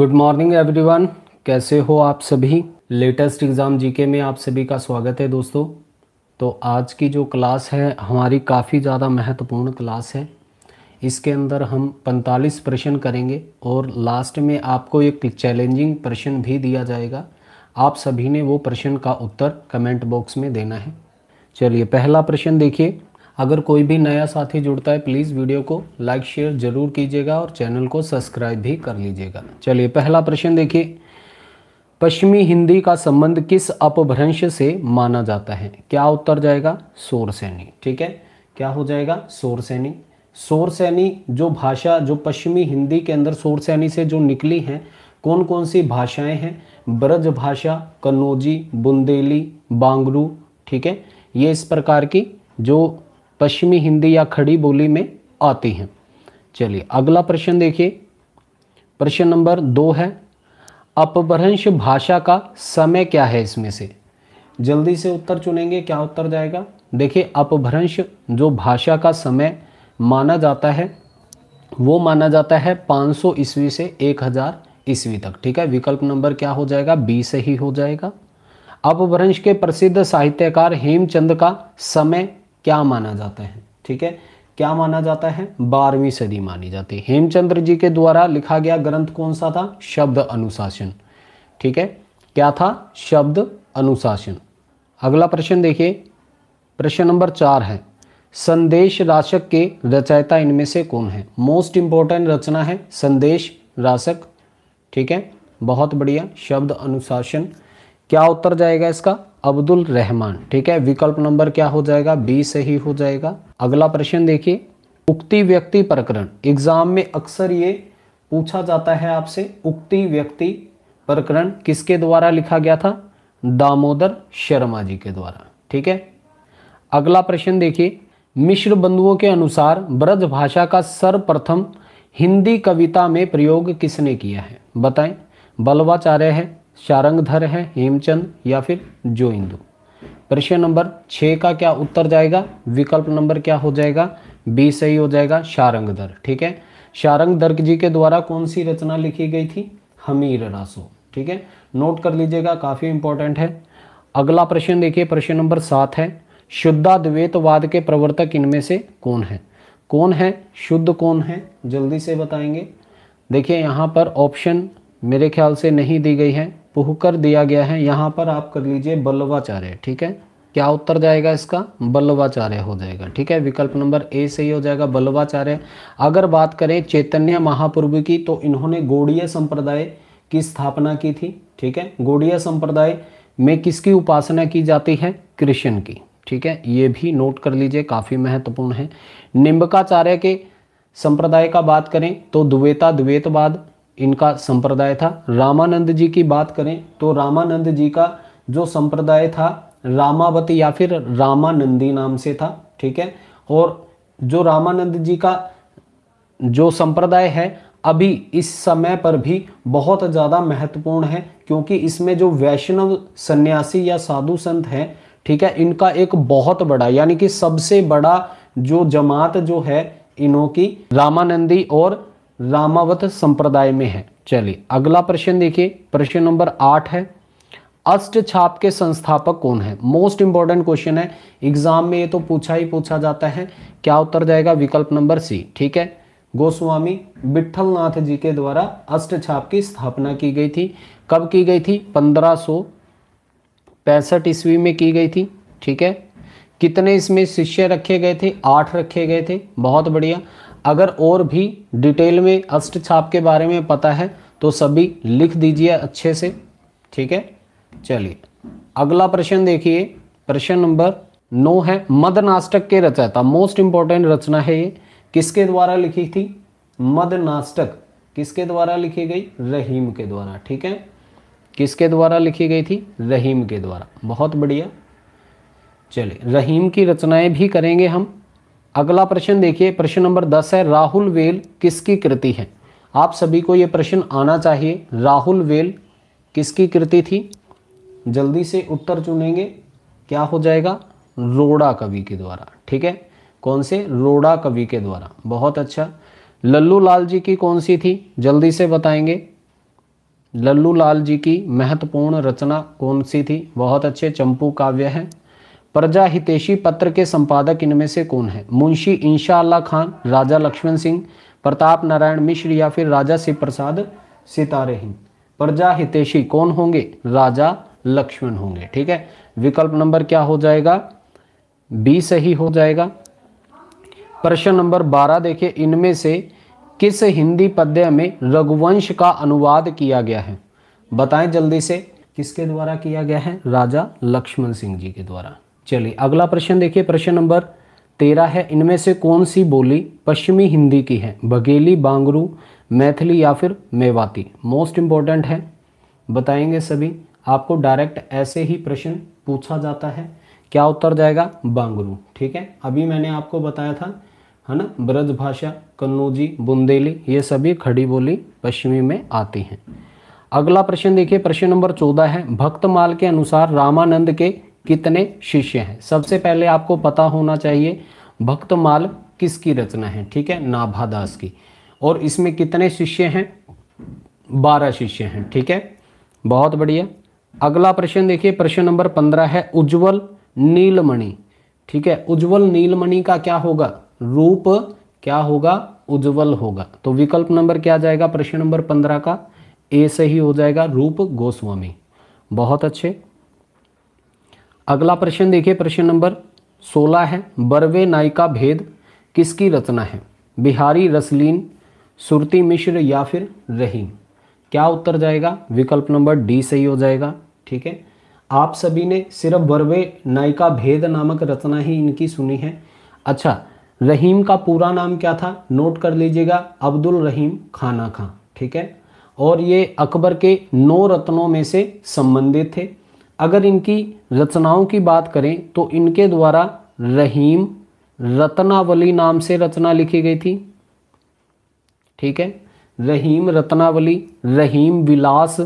good morning everyone कैसे हो आप सभी लेटेस्ट एग्ज़ाम जीके में आप सभी का स्वागत है दोस्तों तो आज की जो क्लास है हमारी काफ़ी ज़्यादा महत्वपूर्ण क्लास है इसके अंदर हम 45 प्रश्न करेंगे और लास्ट में आपको एक चैलेंजिंग प्रश्न भी दिया जाएगा आप सभी ने वो प्रश्न का उत्तर कमेंट बॉक्स में देना है चलिए पहला प्रश्न देखिए अगर कोई भी नया साथी जुड़ता है प्लीज़ वीडियो को लाइक शेयर जरूर कीजिएगा और चैनल को सब्सक्राइब भी कर लीजिएगा चलिए पहला प्रश्न देखिए पश्चिमी हिंदी का संबंध किस अपभ्रंश से माना जाता है क्या उत्तर जाएगा सोरसैनी ठीक है क्या हो जाएगा सोरसैनी सोरसैनी जो भाषा जो पश्चिमी हिंदी के अंदर सोरसैनी से जो निकली हैं कौन कौन सी भाषाएं हैं ब्रज भाषा कन्नौजी बुंदेली बांगरू ठीक है ये इस प्रकार की जो पश्चिमी हिंदी या खड़ी बोली में आती हैं चलिए अगला प्रश्न देखिए प्रश्न नंबर दो है अपभ्रंश भाषा का समय क्या है इसमें से जल्दी से उत्तर चुनेंगे क्या उत्तर जाएगा देखिए अपभ्रंश जो भाषा का समय माना जाता है वो माना जाता है 500 सौ ईस्वी से 1000 हज़ार ईस्वी तक ठीक है विकल्प नंबर क्या हो जाएगा बी से ही हो जाएगा अपभ्रंश के प्रसिद्ध साहित्यकार हेमचंद का समय क्या माना जाता है ठीक है क्या माना जाता है बारहवीं सदी मानी जाती है हेमचंद्र जी के द्वारा लिखा गया ग्रंथ कौन सा था शब्द अनुशासन ठीक है क्या था शब्द अनुशासन अगला प्रश्न देखिए प्रश्न नंबर चार है संदेश राशक के रचयिता इनमें से कौन है मोस्ट इंपॉर्टेंट रचना है संदेश राशक ठीक है बहुत बढ़िया शब्द अनुशासन क्या उत्तर जाएगा इसका अब्दुल रहमान ठीक है विकल्प नंबर क्या हो जाएगा बी सही हो जाएगा अगला प्रश्न देखिए उक्ति व्यक्ति प्रकरण एग्जाम में अक्सर ये पूछा जाता है आपसे उक्ति व्यक्ति प्रकरण किसके द्वारा लिखा गया था दामोदर शर्मा जी के द्वारा ठीक है अगला प्रश्न देखिए मिश्र बंधुओं के अनुसार ब्रज भाषा का सर्वप्रथम हिंदी कविता में प्रयोग किसने किया है बताएं बल्वाचार्य है शारंगधर हैं हेमचंद या फिर जो इंदु प्रश्न नंबर छः का क्या उत्तर जाएगा विकल्प नंबर क्या हो जाएगा बी सही हो जाएगा शारंगधर ठीक है शारंगधर जी के द्वारा कौन सी रचना लिखी गई थी हमीर रासो ठीक है नोट कर लीजिएगा काफ़ी इंपॉर्टेंट है अगला प्रश्न देखिए प्रश्न नंबर सात है शुद्धाद्वैतवाद के प्रवर्तक इनमें से कौन है कौन है शुद्ध कौन है जल्दी से बताएंगे देखिए यहाँ पर ऑप्शन मेरे ख्याल से नहीं दी गई है पुहकर दिया गया है यहाँ पर आप कर लीजिए बल्लवाचार्य ठीक है क्या उत्तर जाएगा इसका बल्लवाचार्य हो जाएगा ठीक है विकल्प नंबर ए से ही हो जाएगा बल्लवाचार्य अगर बात करें चैतन्य महाप्रभु की तो इन्होंने गोडिया संप्रदाय की स्थापना की थी ठीक है गोडिया संप्रदाय में किसकी उपासना की जाती है कृष्ण की ठीक है ये भी नोट कर लीजिए काफ़ी महत्वपूर्ण है निम्बकाचार्य के संप्रदाय का बात करें तो द्वेता द्वेतवाद इनका संप्रदाय था रामानंद जी की बात करें तो रामानंद जी का जो संप्रदाय था रामावती या फिर रामानंदी नाम से था ठीक है और जो रामानंद जी का जो संप्रदाय है अभी इस समय पर भी बहुत ज़्यादा महत्वपूर्ण है क्योंकि इसमें जो वैष्णव सन्यासी या साधु संत हैं ठीक है इनका एक बहुत बड़ा यानी कि सबसे बड़ा जो जमात जो है इनों की रामानंदी और रामावत संप्रदाय में है चलिए अगला प्रश्न देखिए प्रश्न नंबर आठ है अष्ट छाप के संस्थापक कौन है मोस्ट इंपॉर्टेंट क्वेश्चन है एग्जाम में ये तो पूछा ही पूछा जाता है क्या उत्तर जाएगा विकल्प नंबर सी ठीक है गोस्वामी विठल नाथ जी के द्वारा अष्ट छाप की स्थापना की गई थी कब की गई थी पंद्रह सौ पैंसठ ईस्वी में की गई थी ठीक है कितने इसमें शिष्य रखे गए थे आठ रखे गए थे बहुत बढ़िया अगर और भी डिटेल में अष्ट छाप के बारे में पता है तो सभी लिख दीजिए अच्छे से ठीक है चलिए अगला प्रश्न देखिए प्रश्न नंबर नौ है मद नास्टक के रचयता मोस्ट इंपॉर्टेंट रचना है ये किसके द्वारा लिखी थी मद किसके द्वारा लिखी गई रहीम के द्वारा ठीक है किसके द्वारा लिखी गई थी रहीम के द्वारा बहुत बढ़िया चलिए रहीम की रचनाएं भी करेंगे हम अगला प्रश्न देखिए प्रश्न नंबर दस है राहुल वेल किसकी कृति है आप सभी को यह प्रश्न आना चाहिए राहुल वेल किसकी कृति थी जल्दी से उत्तर चुनेंगे क्या हो जाएगा रोड़ा कवि के द्वारा ठीक है कौन से रोड़ा कवि के द्वारा बहुत अच्छा लल्लू लाल जी की कौन सी थी जल्दी से बताएंगे लल्लू लाल जी की महत्वपूर्ण रचना कौन सी थी बहुत अच्छे चंपू काव्य है प्रजा हितेशी पत्र के संपादक इनमें से कौन है मुंशी इंशाला खान राजा लक्ष्मण सिंह प्रताप नारायण मिश्र या फिर राजा शिव प्रसाद सितारे हिंद प्रजा हितेशी कौन होंगे राजा लक्ष्मण होंगे ठीक है विकल्प नंबर क्या हो जाएगा बी सही हो जाएगा प्रश्न नंबर बारह देखिए इनमें से किस हिंदी पद्य में रघुवंश का अनुवाद किया गया है बताएं जल्दी से किसके द्वारा किया गया है राजा लक्ष्मण सिंह जी के द्वारा चलिए अगला प्रश्न देखिए प्रश्न नंबर तेरह है इनमें से कौन सी बोली पश्चिमी हिंदी की है बघेली बांगरू मैथिली या फिर मेवाती मोस्ट इम्पॉर्टेंट है बताएंगे सभी आपको डायरेक्ट ऐसे ही प्रश्न पूछा जाता है क्या उत्तर जाएगा बांगरू ठीक है अभी मैंने आपको बताया था है ना ब्रज भाषा कन्नौजी बुंदेली ये सभी खड़ी बोली पश्चिमी में आती हैं अगला प्रश्न देखिए प्रश्न नंबर चौदह है भक्तमाल के अनुसार रामानंद के कितने शिष्य हैं सबसे पहले आपको पता होना चाहिए भक्तमाल किसकी रचना है ठीक है नाभादास की और इसमें कितने शिष्य हैं बारह शिष्य हैं ठीक है बहुत बढ़िया अगला प्रश्न देखिए प्रश्न नंबर पंद्रह है उज्जवल नीलमणि ठीक है उज्जवल नीलमणि का क्या होगा रूप क्या होगा उज्जवल होगा तो विकल्प नंबर क्या जाएगा प्रश्न नंबर पंद्रह का ए सही हो जाएगा रूप गोस्वामी बहुत अच्छे अगला प्रश्न देखिए प्रश्न नंबर सोलह है बरवे नायिका भेद किसकी रचना है बिहारी रसलीन सुरती मिश्र या फिर रहीम क्या उत्तर जाएगा विकल्प नंबर डी सही हो जाएगा ठीक है आप सभी ने सिर्फ बरवे नायिका भेद नामक रचना ही इनकी सुनी है अच्छा रहीम का पूरा नाम क्या था नोट कर लीजिएगा अब्दुल रहीम खाना खां ठीक है और ये अकबर के नौ रत्नों में से संबंधित थे अगर इनकी रचनाओं की बात करें तो इनके द्वारा रहीम रत्नावली नाम से रचना लिखी गई थी ठीक है रहीम रत्नावली रहीम विलास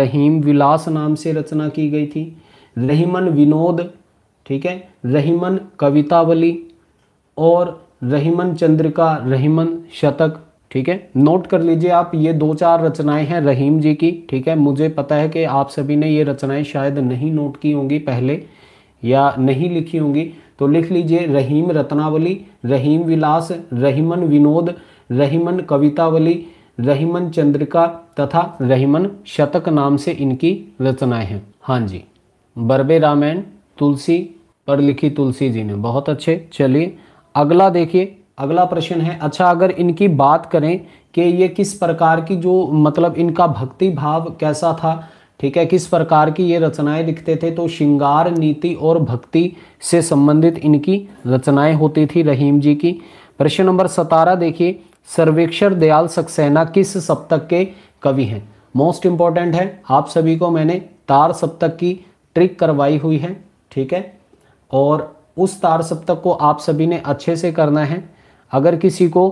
रहीम विलास नाम से रचना की गई थी रहीमन विनोद ठीक है रहीमन कवितावली और रहीमन चंद्रिका रहीमन शतक ठीक है नोट कर लीजिए आप ये दो चार रचनाएं हैं रहीम जी की ठीक है मुझे पता है कि आप सभी ने ये रचनाएं शायद नहीं नोट की होंगी पहले या नहीं लिखी होंगी तो लिख लीजिए रहीम रत्नावली रहीम विलास रहीमन विनोद रहीमन कवितावली रहीमन चंद्रिका तथा रहीमन शतक नाम से इनकी रचनाएं हैं हाँ जी बरबे रामायण तुलसी पर लिखी तुलसी जी ने बहुत अच्छे चलिए अगला देखिए अगला प्रश्न है अच्छा अगर इनकी बात करें कि ये किस प्रकार की जो मतलब इनका भक्ति भाव कैसा था ठीक है किस प्रकार की ये रचनाएं लिखते थे तो श्रृंगार नीति और भक्ति से संबंधित इनकी रचनाएं होती थी रहीम जी की प्रश्न नंबर सतारह देखिए सर्वेक्षर दयाल सक्सेना किस सप्तक के कवि हैं मोस्ट इंपॉर्टेंट है आप सभी को मैंने तार सप्तक की ट्रिक करवाई हुई है ठीक है और उस तार सप्तक को आप सभी ने अच्छे से करना है अगर किसी को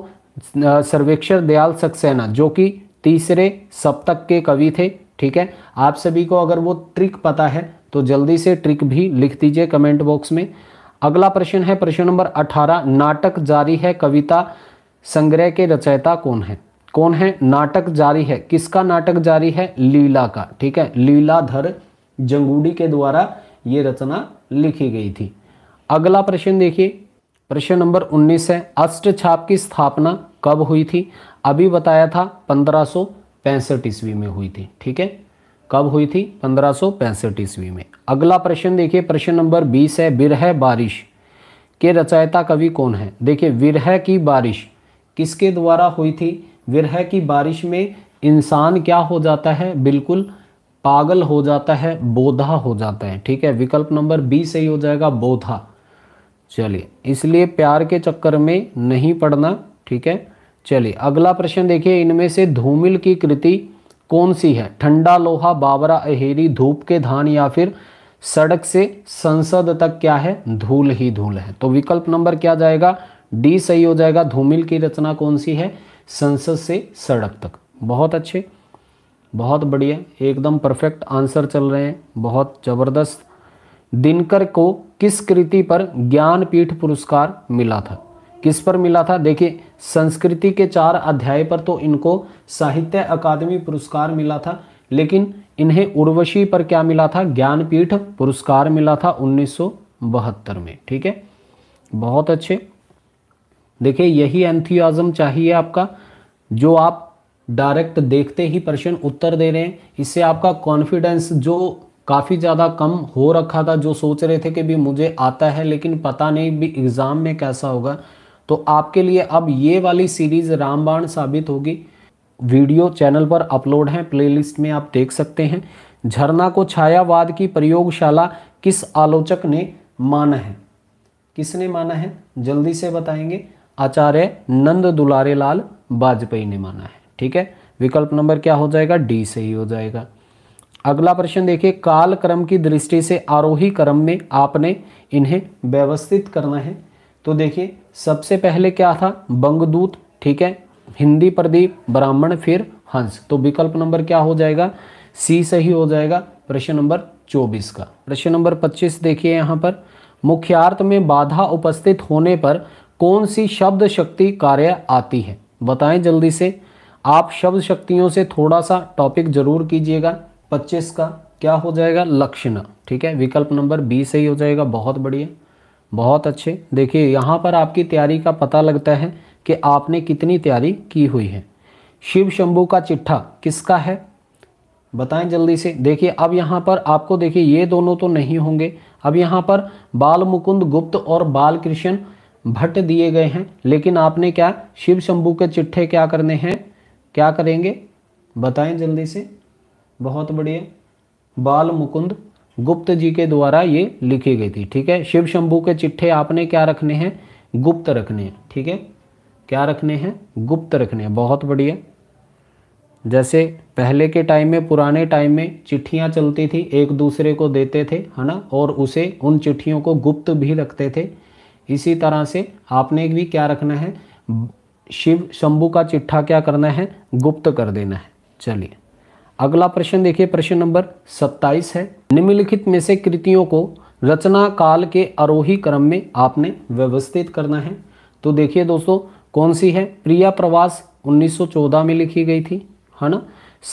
सर्वेक्षर दयाल सक्सेना जो कि तीसरे सप्तक के कवि थे ठीक है आप सभी को अगर वो ट्रिक पता है तो जल्दी से ट्रिक भी लिख दीजिए कमेंट बॉक्स में अगला प्रश्न है प्रश्न नंबर 18 नाटक जारी है कविता संग्रह के रचयिता कौन है कौन है नाटक जारी है किसका नाटक जारी है लीला का ठीक है लीलाधर जंगूडी के द्वारा ये रचना लिखी गई थी अगला प्रश्न देखिए प्रश्न नंबर 19 है अष्ट छाप की स्थापना कब हुई थी अभी बताया था पंद्रह पैंसठ ईस्वी में हुई थी ठीक है कब हुई थी पंद्रह पैंसठ ईस्वी में अगला प्रश्न देखिए प्रश्न नंबर 20 है विरह बारिश के रचयिता कवि कौन है देखिए विरह की बारिश किसके द्वारा हुई थी विरह की बारिश में इंसान क्या हो जाता है बिल्कुल पागल हो जाता है बोधा हो जाता है ठीक है विकल्प नंबर बी सही हो जाएगा बोधा चलिए इसलिए प्यार के चक्कर में नहीं पड़ना ठीक है चलिए अगला प्रश्न देखिए इनमें से धूमिल की कृति कौन सी है ठंडा लोहा बाबरा अहेरी धूप के धान या फिर सड़क से संसद तक क्या है धूल ही धूल है तो विकल्प नंबर क्या जाएगा डी सही हो जाएगा धूमिल की रचना कौन सी है संसद से सड़क तक बहुत अच्छे बहुत बढ़िया एकदम परफेक्ट आंसर चल रहे हैं बहुत ज़बरदस्त दिनकर को किस कृति पर ज्ञानपीठ पुरस्कार मिला था किस पर मिला था देखिए संस्कृति के चार अध्याय पर तो इनको साहित्य अकादमी पुरस्कार मिला था लेकिन इन्हें उर्वशी पर क्या मिला था ज्ञानपीठ पुरस्कार मिला था उन्नीस में ठीक है बहुत अच्छे देखिए यही एंथियाजम चाहिए आपका जो आप डायरेक्ट देखते ही प्रश्न उत्तर दे रहे हैं इससे आपका कॉन्फिडेंस जो काफ़ी ज़्यादा कम हो रखा था जो सोच रहे थे कि भी मुझे आता है लेकिन पता नहीं भी एग्ज़ाम में कैसा होगा तो आपके लिए अब ये वाली सीरीज़ रामबाण साबित होगी वीडियो चैनल पर अपलोड है प्लेलिस्ट में आप देख सकते हैं झरना को छायावाद की प्रयोगशाला किस आलोचक ने माना है किसने माना है जल्दी से बताएंगे आचार्य नंद दुलारे लाल वाजपेयी ने माना है ठीक है विकल्प नंबर क्या हो जाएगा डी से ही हो जाएगा अगला प्रश्न देखिए काल क्रम की दृष्टि से आरोही क्रम में आपने इन्हें व्यवस्थित करना है तो देखिए सबसे पहले क्या था बंगदूत ठीक है हिंदी प्रदीप ब्राह्मण फिर हंस तो विकल्प नंबर क्या हो जाएगा सी सही हो जाएगा प्रश्न नंबर चौबीस का प्रश्न नंबर पच्चीस देखिए यहाँ पर मुख्यार्थ में बाधा उपस्थित होने पर कौन सी शब्द शक्ति कार्य आती है बताएं जल्दी से आप शब्द शक्तियों से थोड़ा सा टॉपिक जरूर कीजिएगा पच्चीस का क्या हो जाएगा लक्षण ठीक है विकल्प नंबर बी सही हो जाएगा बहुत बढ़िया बहुत अच्छे देखिए यहाँ पर आपकी तैयारी का पता लगता है कि आपने कितनी तैयारी की हुई है शिव शंभू का चिट्ठा किसका है बताएं जल्दी से देखिए अब यहाँ पर आपको देखिए ये दोनों तो नहीं होंगे अब यहाँ पर बाल मुकुंद गुप्त और बाल कृष्ण भट्ट दिए गए हैं लेकिन आपने क्या शिव शंभू के चिट्ठे क्या करने हैं क्या करेंगे बताएं जल्दी से बहुत बढ़िया बाल मुकुंद गुप्त जी के द्वारा ये लिखी गई थी ठीक है शिव शंभू के चिट्ठे आपने क्या रखने हैं गुप्त रखने हैं ठीक है क्या रखने हैं गुप्त रखने हैं बहुत बढ़िया जैसे पहले के टाइम में पुराने टाइम में चिट्ठियाँ चलती थी एक दूसरे को देते थे है ना और उसे उन चिट्ठियों को गुप्त भी रखते थे इसी तरह से आपने भी क्या रखना है शिव शंभू का चिट्ठा क्या करना है गुप्त कर देना है चलिए अगला प्रश्न देखिए प्रश्न नंबर 27 है निम्नलिखित में से कृतियों को रचना काल के आरोही क्रम में आपने व्यवस्थित करना है तो देखिए दोस्तों कौन सी है प्रिया प्रवास 1914 में लिखी गई थी है ना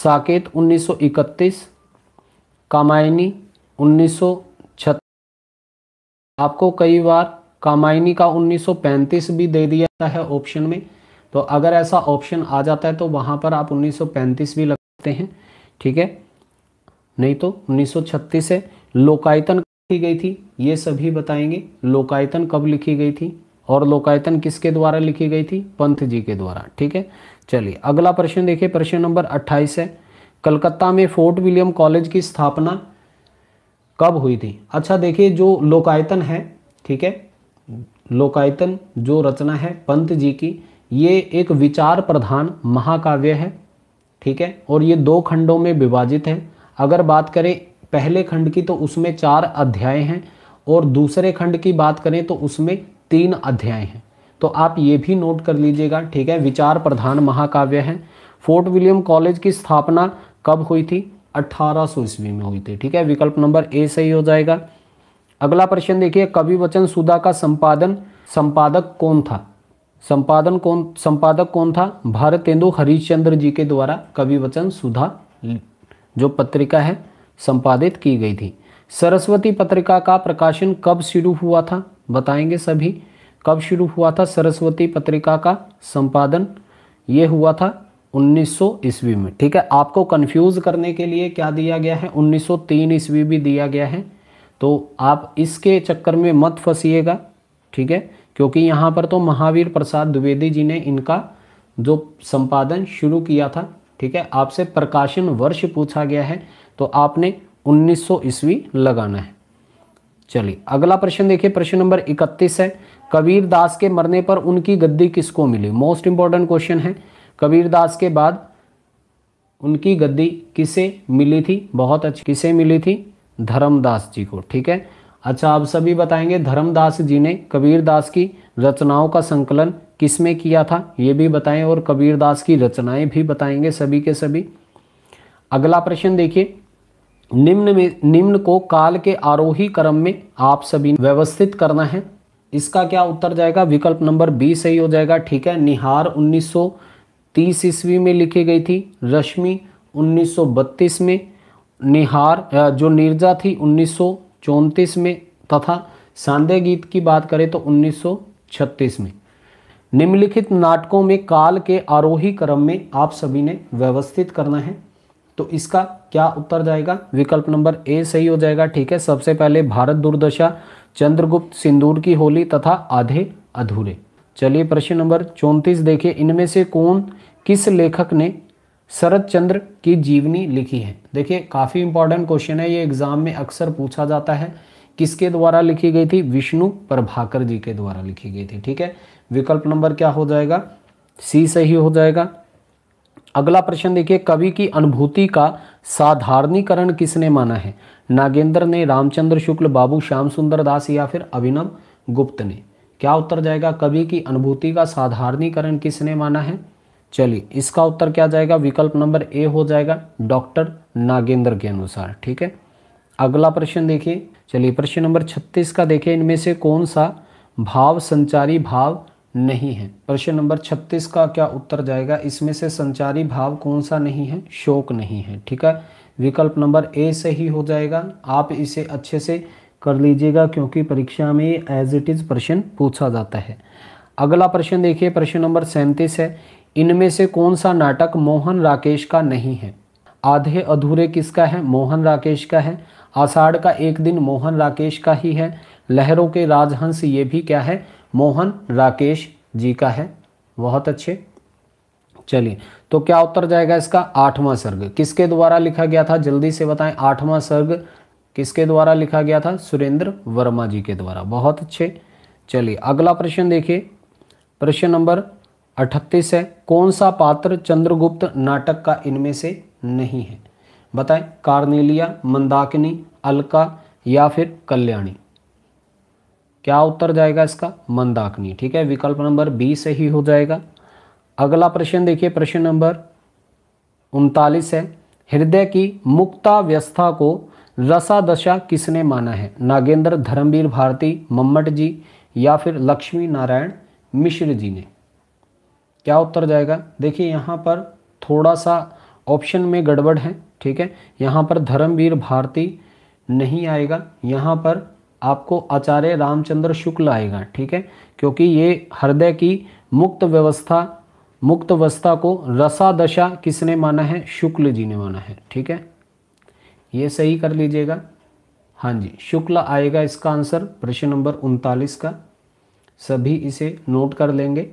साकेत 1931 कामायनी 1936 आपको कई बार कामायनी का 1935 भी दे दिया है ऑप्शन में तो अगर ऐसा ऑप्शन आ जाता है तो वहां पर आप 1935 भी लग सकते हैं ठीक है नहीं तो 1936 से लोकायतन लिखी गई थी ये सभी बताएंगे लोकायतन कब लिखी गई थी और लोकायतन किसके द्वारा लिखी गई थी पंथ जी के द्वारा ठीक है चलिए अगला प्रश्न देखिए प्रश्न नंबर 28 है कलकत्ता में फोर्ट विलियम कॉलेज की स्थापना कब हुई थी अच्छा देखिए जो लोकायतन है ठीक है लोकायतन जो रचना है पंत जी की ये एक विचार प्रधान महाकाव्य है ठीक है और ये दो खंडों में विभाजित है अगर बात करें पहले खंड की तो उसमें चार अध्याय हैं और दूसरे खंड की बात करें तो उसमें तीन अध्याय हैं तो आप ये भी नोट कर लीजिएगा ठीक है विचार प्रधान महाकाव्य है फोर्ट विलियम कॉलेज की स्थापना कब हुई थी 1800 ईस्वी में हुई थी ठीक है विकल्प नंबर ए सही हो जाएगा अगला प्रश्न देखिए कवि वचन सुधा का संपादन संपादक कौन था संपादन कौन संपादक कौन था भारतेंदु हरिश्चंद्र जी के द्वारा कवि वचन सुधा जो पत्रिका है संपादित की गई थी सरस्वती पत्रिका का प्रकाशन कब शुरू हुआ था बताएंगे सभी कब शुरू हुआ था सरस्वती पत्रिका का संपादन ये हुआ था 1900 ईस्वी में ठीक है आपको कंफ्यूज करने के लिए क्या दिया गया है 1903 ईस्वी भी दिया गया है तो आप इसके चक्कर में मत फंसीएगा ठीक है क्योंकि यहाँ पर तो महावीर प्रसाद द्विवेदी जी ने इनका जो संपादन शुरू किया था ठीक है आपसे प्रकाशन वर्ष पूछा गया है तो आपने 1900 ईस्वी लगाना है चलिए अगला प्रश्न देखिए प्रश्न नंबर 31 है कबीर दास के मरने पर उनकी गद्दी किसको मिली मोस्ट इंपॉर्टेंट क्वेश्चन है कबीर दास के बाद उनकी गद्दी किसे मिली थी बहुत अच्छी किसे मिली थी धर्मदास जी को ठीक है अच्छा आप सभी बताएंगे धर्मदास जी ने कबीरदास की रचनाओं का संकलन किस में किया था ये भी बताएं और कबीरदास की रचनाएं भी बताएंगे सभी के सभी अगला प्रश्न देखिए निम्न में निम्न को काल के आरोही क्रम में आप सभी व्यवस्थित करना है इसका क्या उत्तर जाएगा विकल्प नंबर बी सही हो जाएगा ठीक है निहार 1930 ईस्वी में लिखी गई थी रश्मि 1932 में निहार जो निर्जा थी चौंतीस में तथा सांदे गीत की बात करें तो 1936 में निम्नलिखित नाटकों में काल के आरोही क्रम में आप सभी ने व्यवस्थित करना है तो इसका क्या उत्तर जाएगा विकल्प नंबर ए सही हो जाएगा ठीक है सबसे पहले भारत दुर्दशा चंद्रगुप्त सिंदूर की होली तथा आधे अधूरे चलिए प्रश्न नंबर चौंतीस देखिए इनमें से कौन किस लेखक ने शरद चंद्र की जीवनी लिखी है देखिए काफ़ी इंपॉर्टेंट क्वेश्चन है ये एग्ज़ाम में अक्सर पूछा जाता है किसके द्वारा लिखी गई थी विष्णु प्रभाकर जी के द्वारा लिखी गई थी ठीक है विकल्प नंबर क्या हो जाएगा सी सही हो जाएगा अगला प्रश्न देखिए कवि की अनुभूति का साधारणीकरण किसने माना है नागेंद्र ने रामचंद्र शुक्ल बाबू श्याम सुंदर दास या फिर अभिनव गुप्त ने क्या उत्तर जाएगा कवि की अनुभूति का साधारणीकरण किसने माना है चलिए इसका उत्तर क्या जाएगा विकल्प नंबर ए हो जाएगा डॉक्टर नागेंद्र के अनुसार ठीक है अगला प्रश्न देखिए चलिए प्रश्न नंबर छत्तीस का देखिए इनमें से कौन सा भाव संचारी भाव नहीं है प्रश्न नंबर छत्तीस का क्या उत्तर जाएगा इसमें से संचारी भाव कौन सा नहीं है शोक नहीं है ठीक है विकल्प नंबर ए से ही हो जाएगा आप इसे अच्छे से कर लीजिएगा क्योंकि परीक्षा में एज इट इज़ प्रश्न पूछा जाता है अगला प्रश्न देखिए प्रश्न नंबर सैंतीस है इनमें से कौन सा नाटक मोहन राकेश का नहीं है आधे अधूरे किसका है मोहन राकेश का है आषाढ़ का एक दिन मोहन राकेश का ही है लहरों के राजहंस ये भी क्या है मोहन राकेश जी का है बहुत अच्छे चलिए तो क्या उत्तर जाएगा इसका आठवां सर्ग किसके द्वारा लिखा गया था जल्दी से बताएं आठवां सर्ग किसके द्वारा लिखा गया था सुरेंद्र वर्मा जी के द्वारा बहुत अच्छे चलिए अगला प्रश्न देखिए प्रश्न नंबर अठतीस है कौन सा पात्र चंद्रगुप्त नाटक का इनमें से नहीं है बताएं कार्नेलिया मंदाकिनी अलका या फिर कल्याणी क्या उत्तर जाएगा इसका मंदाकिनी ठीक है विकल्प नंबर बी सही हो जाएगा अगला प्रश्न देखिए प्रश्न नंबर उनतालीस है हृदय की मुक्ता व्यवस्था को दशा किसने माना है नागेंद्र धर्मवीर भारती मम्मट जी या फिर लक्ष्मी नारायण मिश्र जी ने क्या उत्तर जाएगा देखिए यहाँ पर थोड़ा सा ऑप्शन में गड़बड़ है ठीक है यहाँ पर धर्मवीर भारती नहीं आएगा यहाँ पर आपको आचार्य रामचंद्र शुक्ल आएगा ठीक है क्योंकि ये हृदय की मुक्त व्यवस्था मुक्त अवस्था को रसा दशा किसने माना है शुक्ल जी ने माना है ठीक है ये सही कर लीजिएगा हाँ जी शुक्ल आएगा इसका आंसर प्रश्न नंबर उनतालीस का सभी इसे नोट कर लेंगे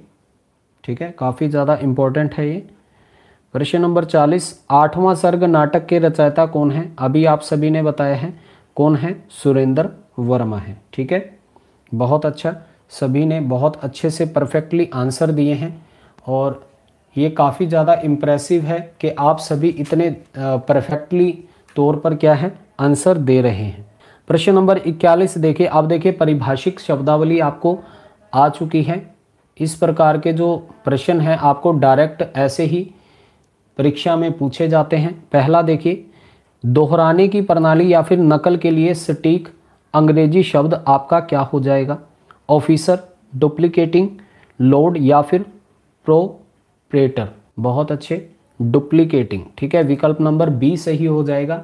ठीक है काफ़ी ज़्यादा इम्पोर्टेंट है ये प्रश्न नंबर चालीस आठवां सर्ग नाटक के रचयिता कौन है अभी आप सभी ने बताया है कौन है सुरेंद्र वर्मा है ठीक है बहुत अच्छा सभी ने बहुत अच्छे से परफेक्टली आंसर दिए हैं और ये काफ़ी ज़्यादा इम्प्रेसिव है कि आप सभी इतने परफेक्टली तौर पर क्या है आंसर दे रहे हैं प्रश्न नंबर इक्यालीस देखिए आप देखिए परिभाषिक शब्दावली आपको आ चुकी है इस प्रकार के जो प्रश्न हैं आपको डायरेक्ट ऐसे ही परीक्षा में पूछे जाते हैं पहला देखिए दोहराने की प्रणाली या फिर नकल के लिए सटीक अंग्रेजी शब्द आपका क्या हो जाएगा ऑफिसर डुप्लीकेटिंग लोड या फिर प्रोप्रेटर बहुत अच्छे डुप्लीकेटिंग ठीक है विकल्प नंबर बी सही हो जाएगा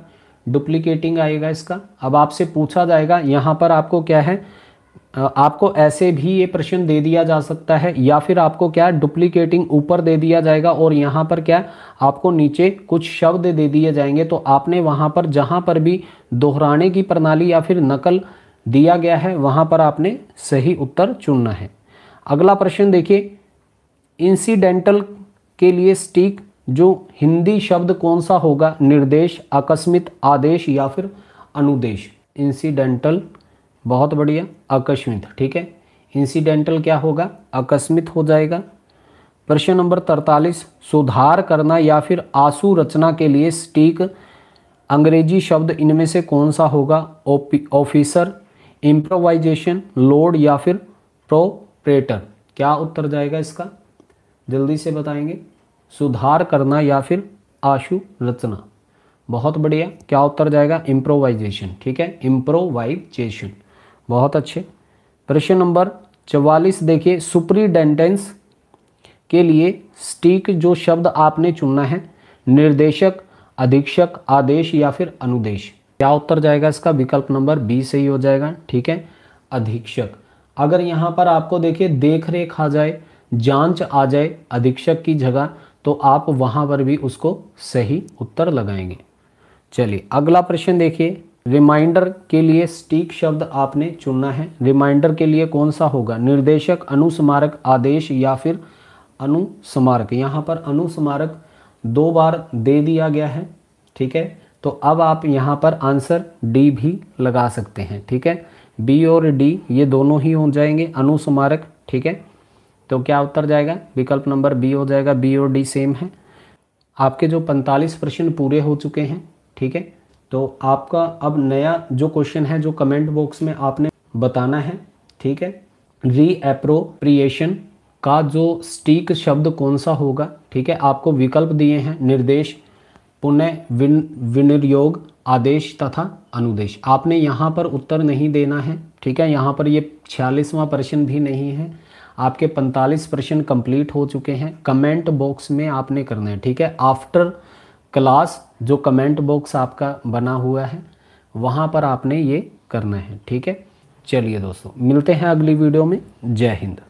डुप्लीकेटिंग आएगा इसका अब आपसे पूछा जाएगा यहाँ पर आपको क्या है आपको ऐसे भी ये प्रश्न दे दिया जा सकता है या फिर आपको क्या डुप्लीकेटिंग ऊपर दे दिया जाएगा और यहाँ पर क्या आपको नीचे कुछ शब्द दे दिए जाएंगे तो आपने वहाँ पर जहाँ पर भी दोहराने की प्रणाली या फिर नकल दिया गया है वहाँ पर आपने सही उत्तर चुनना है अगला प्रश्न देखिए इंसीडेंटल के लिए स्टीक जो हिंदी शब्द कौन सा होगा निर्देश आकस्मित आदेश या फिर अनुदेश इंसिडेंटल बहुत बढ़िया आकस्मित ठीक है इंसिडेंटल क्या होगा आकस्मित हो जाएगा प्रश्न नंबर तरतालीस सुधार करना या फिर आंसू रचना के लिए स्टीक अंग्रेजी शब्द इनमें से कौन सा होगा ऑफिसर इम्प्रोवाइजेशन लोड या फिर प्रोपरेटर क्या उत्तर जाएगा इसका जल्दी से बताएंगे सुधार करना या फिर आशु रचना बहुत बढ़िया क्या उत्तर जाएगा इम्प्रोवाइजेशन ठीक है इम्प्रोवाइजेशन बहुत अच्छे प्रश्न नंबर चवालीस देखिए सुप्रीडेंटेंस के लिए स्टीक जो शब्द आपने चुनना है निर्देशक अधीक्षक आदेश या फिर अनुदेश क्या उत्तर जाएगा इसका विकल्प नंबर बी से ही हो जाएगा ठीक है अधीक्षक अगर यहाँ पर आपको देखिए देख रेख आ जाए जांच आ जाए अधीक्षक की जगह तो आप वहाँ पर भी उसको सही उत्तर लगाएंगे चलिए अगला प्रश्न देखिए रिमाइंडर के लिए स्टीक शब्द आपने चुनना है रिमाइंडर के लिए कौन सा होगा निर्देशक अनुस्मारक आदेश या फिर अनुस्मारक यहाँ पर अनुस्मारक दो बार दे दिया गया है ठीक है तो अब आप यहाँ पर आंसर डी भी लगा सकते हैं ठीक है बी और डी ये दोनों ही हो जाएंगे अनुस्मारक ठीक है तो क्या उत्तर जाएगा विकल्प नंबर बी हो जाएगा बी और डी सेम है आपके जो 45 प्रश्न पूरे हो चुके हैं ठीक है तो आपका अब नया जो क्वेश्चन है जो कमेंट बॉक्स में आपने बताना है ठीक है रीअप्रोप्रिएशन का जो स्टीक शब्द कौन सा होगा ठीक है आपको विकल्प दिए हैं निर्देश पुनः विन विनियोग आदेश तथा अनुदेश आपने यहाँ पर उत्तर नहीं देना है ठीक है यहाँ पर ये छियालीसवां प्रश्न भी नहीं है आपके 45 प्रश्न कंप्लीट हो चुके हैं कमेंट बॉक्स में आपने करना है ठीक है आफ्टर क्लास जो कमेंट बॉक्स आपका बना हुआ है वहाँ पर आपने ये करना है ठीक है चलिए दोस्तों मिलते हैं अगली वीडियो में जय हिंद